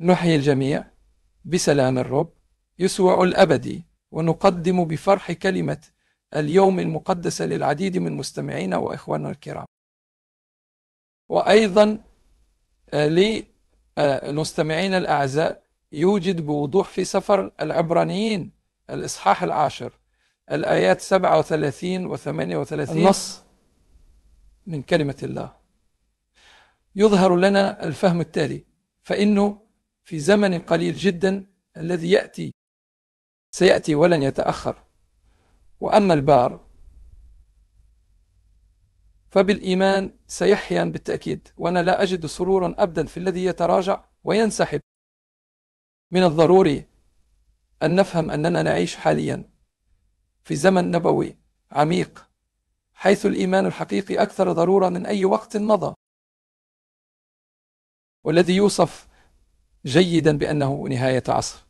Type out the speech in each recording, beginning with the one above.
نحيي الجميع بسلام الرب يسوع الأبدي ونقدم بفرح كلمة اليوم المقدسة للعديد من مستمعينا وإخواننا الكرام وأيضا آه، آه، لمستمعينا الأعزاء يوجد بوضوح في سفر العبرانيين الإصحاح العاشر الآيات 37 و 38 النص من كلمة الله يظهر لنا الفهم التالي فإنه في زمن قليل جدا الذي يأتي سيأتي ولن يتأخر وأما البار فبالإيمان سيحيا بالتأكيد وأنا لا أجد سرورا أبدا في الذي يتراجع وينسحب من الضروري أن نفهم أننا نعيش حاليا في زمن نبوي عميق حيث الإيمان الحقيقي أكثر ضرورة من أي وقت مضى والذي يوصف جيدا بأنه نهاية عصر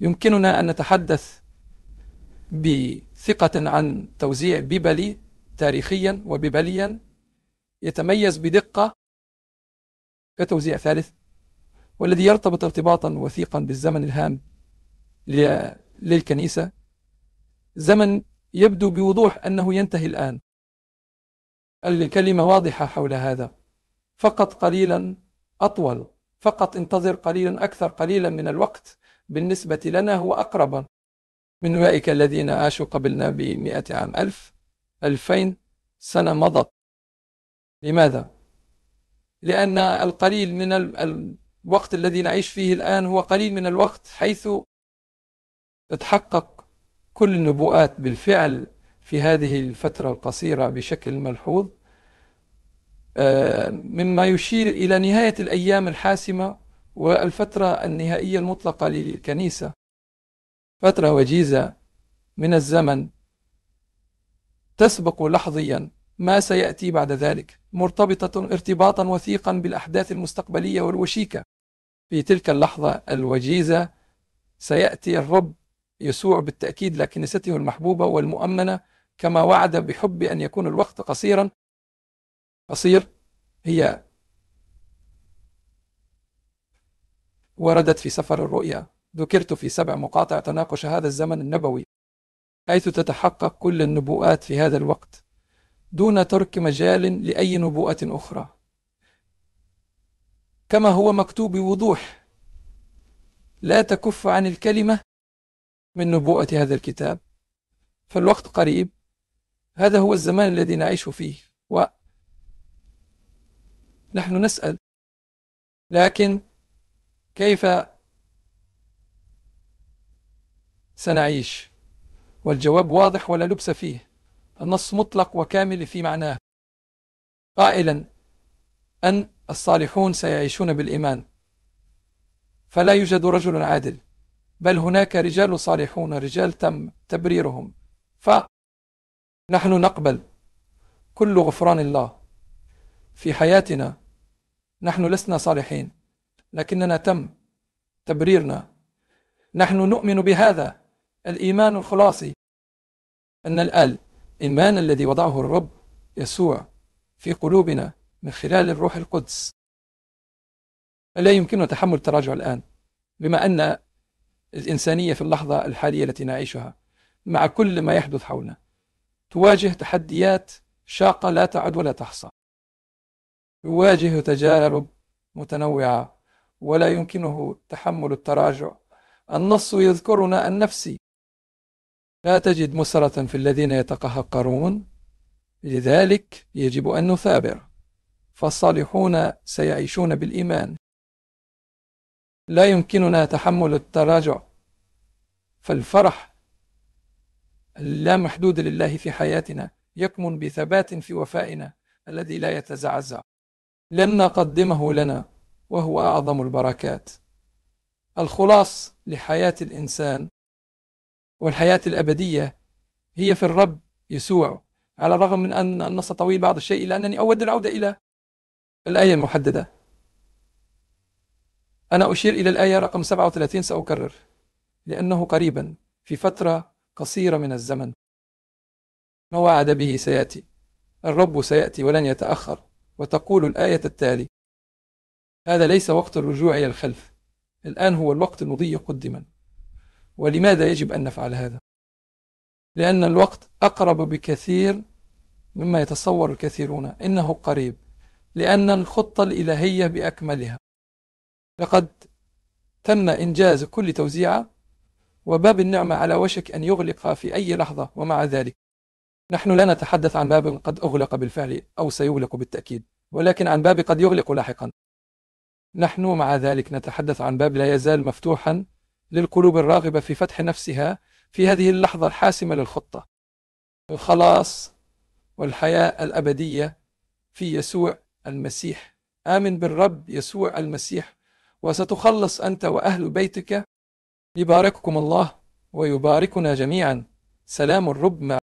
يمكننا أن نتحدث بثقة عن توزيع ببلي تاريخيا وببليا يتميز بدقة كتوزيع ثالث والذي يرتبط ارتباطا وثيقا بالزمن الهام للكنيسة زمن يبدو بوضوح أنه ينتهي الآن الكلمة واضحة حول هذا فقط قليلا أطول فقط انتظر قليلا أكثر قليلا من الوقت بالنسبة لنا هو أقرب من أولئك الذين عاشوا قبلنا بمئة عام ألف ألفين سنة مضت لماذا؟ لأن القليل من الوقت الذي نعيش فيه الآن هو قليل من الوقت حيث تتحقق كل النبوءات بالفعل في هذه الفترة القصيرة بشكل ملحوظ آه، مما يشير إلى نهاية الأيام الحاسمة والفترة النهائية المطلقة للكنيسة فترة وجيزة من الزمن تسبق لحظيا ما سيأتي بعد ذلك مرتبطة ارتباطا وثيقا بالأحداث المستقبلية والوشيكة في تلك اللحظة الوجيزة سيأتي الرب يسوع بالتأكيد لكنيسته المحبوبة والمؤمنة كما وعد بحب أن يكون الوقت قصيرا قصير هي وردت في سفر الرؤيا ذكرت في سبع مقاطع تناقش هذا الزمن النبوي حيث تتحقق كل النبوءات في هذا الوقت دون ترك مجال لأي نبوءة أخرى كما هو مكتوب بوضوح لا تكف عن الكلمة من نبوءة هذا الكتاب فالوقت قريب هذا هو الزمان الذي نعيش فيه و نحن نسأل لكن كيف سنعيش والجواب واضح ولا لبس فيه النص مطلق وكامل في معناه قائلا أن الصالحون سيعيشون بالإيمان فلا يوجد رجل عادل بل هناك رجال صالحون رجال تم تبريرهم فنحن نقبل كل غفران الله في حياتنا نحن لسنا صالحين لكننا تم تبريرنا نحن نؤمن بهذا الإيمان الخلاصي أن الإيمان الذي وضعه الرب يسوع في قلوبنا من خلال الروح القدس لا يمكننا تحمل التراجع الآن بما أن الإنسانية في اللحظة الحالية التي نعيشها مع كل ما يحدث حولنا تواجه تحديات شاقة لا تعد ولا تحصى يواجه تجارب متنوعة ولا يمكنه تحمل التراجع النص يذكرنا النفسي لا تجد مسرة في الذين يتقهقرون لذلك يجب أن نثابر فالصالحون سيعيشون بالإيمان لا يمكننا تحمل التراجع فالفرح اللامحدود لله في حياتنا يكمن بثبات في وفائنا الذي لا يتزعزع لن نقدمه لنا وهو أعظم البركات الخلاص لحياة الإنسان والحياة الأبدية هي في الرب يسوع على الرغم من أن النص طويل بعض الشيء إلا أنني أود العودة إلى الآية المحددة أنا أشير إلى الآية رقم 37 سأكرر لأنه قريبا في فترة قصيرة من الزمن ما وعد به سيأتي الرب سيأتي ولن يتأخر وتقول الآية التالي هذا ليس وقت الرجوع إلى الخلف الآن هو الوقت المضي قدما ولماذا يجب أن نفعل هذا؟ لأن الوقت أقرب بكثير مما يتصور الكثيرون إنه قريب لأن الخطة الإلهية بأكملها لقد تم إنجاز كل توزيعة وباب النعمة على وشك أن يغلق في أي لحظة ومع ذلك نحن لا نتحدث عن باب قد أغلق بالفعل أو سيغلق بالتأكيد ولكن عن باب قد يغلق لاحقا نحن مع ذلك نتحدث عن باب لا يزال مفتوحا للقلوب الراغبة في فتح نفسها في هذه اللحظة الحاسمة للخطة الخلاص والحياة الأبدية في يسوع المسيح آمن بالرب يسوع المسيح وستخلص أنت وأهل بيتك يبارككم الله ويباركنا جميعا سلام الرب مع